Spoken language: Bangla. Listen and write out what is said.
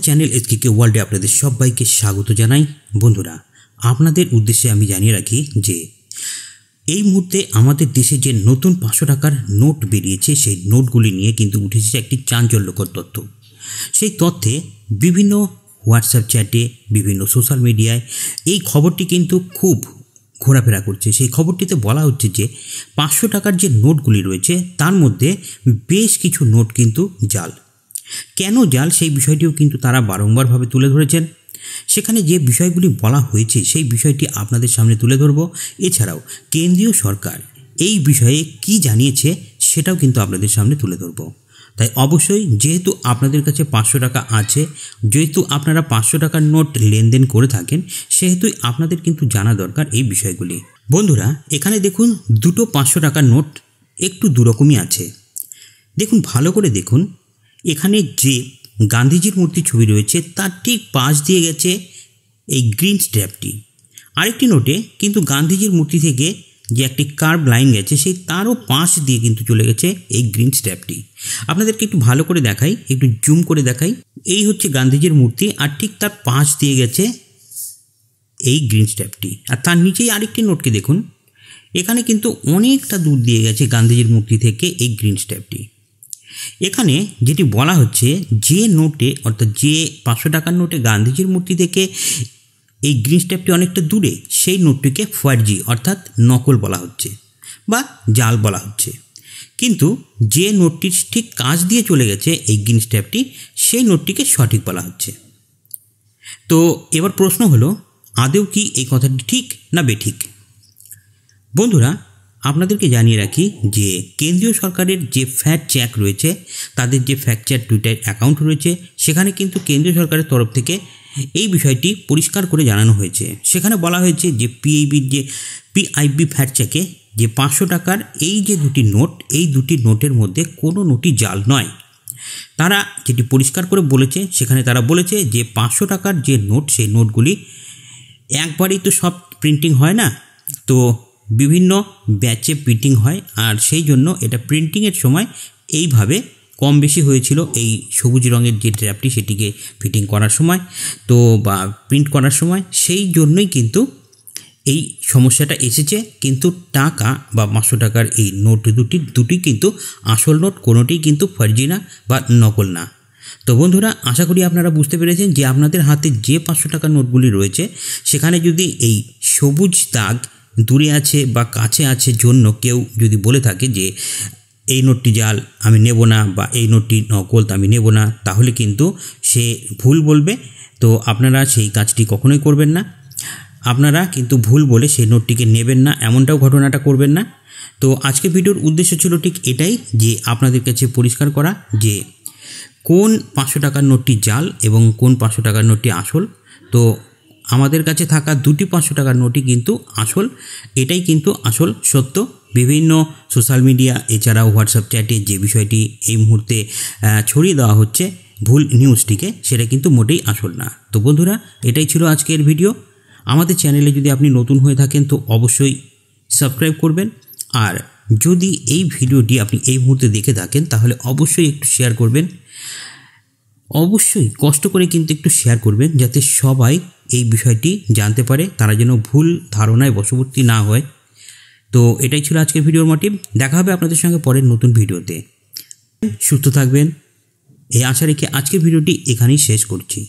আমাদের চ্যানেল এসকে কে ওয়ার্ল্ডে আপনাদের সবাইকে স্বাগত জানাই বন্ধুরা আপনাদের উদ্দেশ্যে আমি জানিয়ে রাখি যে এই মুহূর্তে আমাদের দেশে যে নতুন পাঁচশো টাকার নোট বেরিয়েছে সেই নোটগুলি নিয়ে কিন্তু উঠেছে একটি চাঞ্চল্যকর তথ্য সেই তথ্যে বিভিন্ন হোয়াটসঅ্যাপ চ্যাটে বিভিন্ন সোশ্যাল মিডিয়ায় এই খবরটি কিন্তু খুব ঘোরাফেরা করছে সেই খবরটিতে বলা হচ্ছে যে পাঁচশো টাকার যে নোটগুলি রয়েছে তার মধ্যে বেশ কিছু নোট কিন্তু জাল কেন জাল সেই বিষয়টিও কিন্তু তারা বারংবারভাবে তুলে ধরেছেন সেখানে যে বিষয়গুলি বলা হয়েছে সেই বিষয়টি আপনাদের সামনে তুলে ধরব এছাড়াও কেন্দ্রীয় সরকার এই বিষয়ে কি জানিয়েছে সেটাও কিন্তু আপনাদের সামনে তুলে ধরব তাই অবশ্যই যেহেতু আপনাদের কাছে পাঁচশো টাকা আছে যেহেতু আপনারা পাঁচশো টাকার নোট লেনদেন করে থাকেন সেহেতুই আপনাদের কিন্তু জানা দরকার এই বিষয়গুলি বন্ধুরা এখানে দেখুন দুটো পাঁচশো টাকার নোট একটু দুরকমই আছে দেখুন ভালো করে দেখুন এখানে যে গান্ধীজির মূর্তি ছবি রয়েছে তার ঠিক পাশ দিয়ে গেছে এই গ্রিন স্ট্র্যাপটি আরেকটি নোটে কিন্তু গান্ধীজির মূর্তি থেকে যে একটি কার্ভ লাইন গেছে সেই তারও পাশ দিয়ে কিন্তু চলে গেছে এই গ্রিন স্ট্যাপটি আপনাদেরকে একটু ভালো করে দেখাই একটু জুম করে দেখাই এই হচ্ছে গান্ধীজির মূর্তি আর ঠিক তার পাশ দিয়ে গেছে এই গ্রিন স্ট্যাপটি আর তার নিচেই আরেকটি নোটকে দেখুন এখানে কিন্তু অনেকটা দূর দিয়ে গেছে গান্ধীজির মূর্তি থেকে এই গ্রিন স্ট্যাপটি এখানে যেটি বলা হচ্ছে যে নোটে অর্থাৎ যে পাঁচশো টাকার নোটে গান্ধীজির মূর্তি থেকে এই গ্রিন স্ট্যাপটি অনেকটা দূরে সেই নোটটিকে ফয়ারজি অর্থাৎ নকল বলা হচ্ছে বা জাল বলা হচ্ছে কিন্তু যে নোটটি ঠিক কাজ দিয়ে চলে গেছে এই গ্রিন স্ট্যাপটি সেই নোটটিকে সঠিক বলা হচ্ছে তো এবার প্রশ্ন হলো আদেও কি এই কথাটি ঠিক না বেঠিক বন্ধুরা আপনাদেরকে জানিয়ে রাখি যে কেন্দ্রীয় সরকারের যে ফ্যাট চ্যাক রয়েছে তাদের যে ফ্যাট চ্যাক টুইটার অ্যাকাউন্ট রয়েছে সেখানে কিন্তু কেন্দ্রীয় সরকারের তরফ থেকে এই বিষয়টি পরিষ্কার করে জানানো হয়েছে সেখানে বলা হয়েছে যে পিএইবির যে পিআইবি ফ্যাট চেকে যে পাঁচশো টাকার এই যে দুটি নোট এই দুটি নোটের মধ্যে কোনো নোটই জাল নয় তারা যেটি পরিষ্কার করে বলেছে সেখানে তারা বলেছে যে পাঁচশো টাকার যে নোট সেই নোটগুলি একবারেই তো সব প্রিন্টিং হয় না তো বিভিন্ন ব্যাচে প্রিন্টিং হয় আর সেই জন্য এটা প্রিন্টিংয়ের সময় এইভাবে কম বেশি হয়েছিল এই সবুজ রঙের যে ট্র্যাপটি সেটিকে ফিটিং করার সময় তো বা প্রিন্ট করার সময় সেই জন্যই কিন্তু এই সমস্যাটা এসেছে কিন্তু টাকা বা পাঁচশো টাকার এই নোট দুটি দুটি কিন্তু আসল নোট কোনোটি কিন্তু ফার্জি না বা নকল না তো বন্ধুরা আশা করি আপনারা বুঝতে পেরেছেন যে আপনাদের হাতে যে পাঁচশো টাকার নোটগুলি রয়েছে সেখানে যদি এই সবুজ দাগ দূরে আছে বা কাছে আছে জন্য কেউ যদি বলে থাকে যে এই নোটটি জাল আমি নেব না বা এই নোটটি নকল আমি নেব না তাহলে কিন্তু সে ভুল বলবে তো আপনারা সেই কাজটি কখনোই করবেন না আপনারা কিন্তু ভুল বলে সেই নোটটিকে নেবেন না এমনটাও ঘটনাটা করবেন না তো আজকে ভিডিওর উদ্দেশ্য ছিল ঠিক এটাই যে আপনাদের কাছে পরিষ্কার করা যে কোন পাঁচশো টাকার নোটটি জাল এবং কোন পাঁচশো টাকার নোটটি আসল তো আমাদের কাছে থাকা দুটি পাঁচশো টাকার নোটই কিন্তু আসল এটাই কিন্তু আসল সত্য বিভিন্ন সোশ্যাল মিডিয়া এছাড়াও হোয়াটসঅ্যাপ চ্যাটে যে বিষয়টি এই মুহূর্তে ছড়িয়ে দেওয়া হচ্ছে ভুল নিউজটিকে সেটা কিন্তু মোটেই আসল না তো বন্ধুরা এটাই ছিল আজকের ভিডিও আমাদের চ্যানেলে যদি আপনি নতুন হয়ে থাকেন তো অবশ্যই সাবস্ক্রাইব করবেন আর যদি এই ভিডিওটি আপনি এই মুহূর্তে দেখে থাকেন তাহলে অবশ্যই একটু শেয়ার করবেন অবশ্যই কষ্ট করে কিন্তু একটু শেয়ার করবেন যাতে সবাই এই বিষয়টি জানতে পারে তারা যেন ভুল ধারণায় বশবর্তী না হয় তো এটাই ছিল আজকের ভিডিওর মোটিভ দেখা হবে আপনাদের সঙ্গে পরের নতুন ভিডিওতে সুস্থ থাকবেন এই আশা রেখে আজকের ভিডিওটি এখানেই শেষ করছি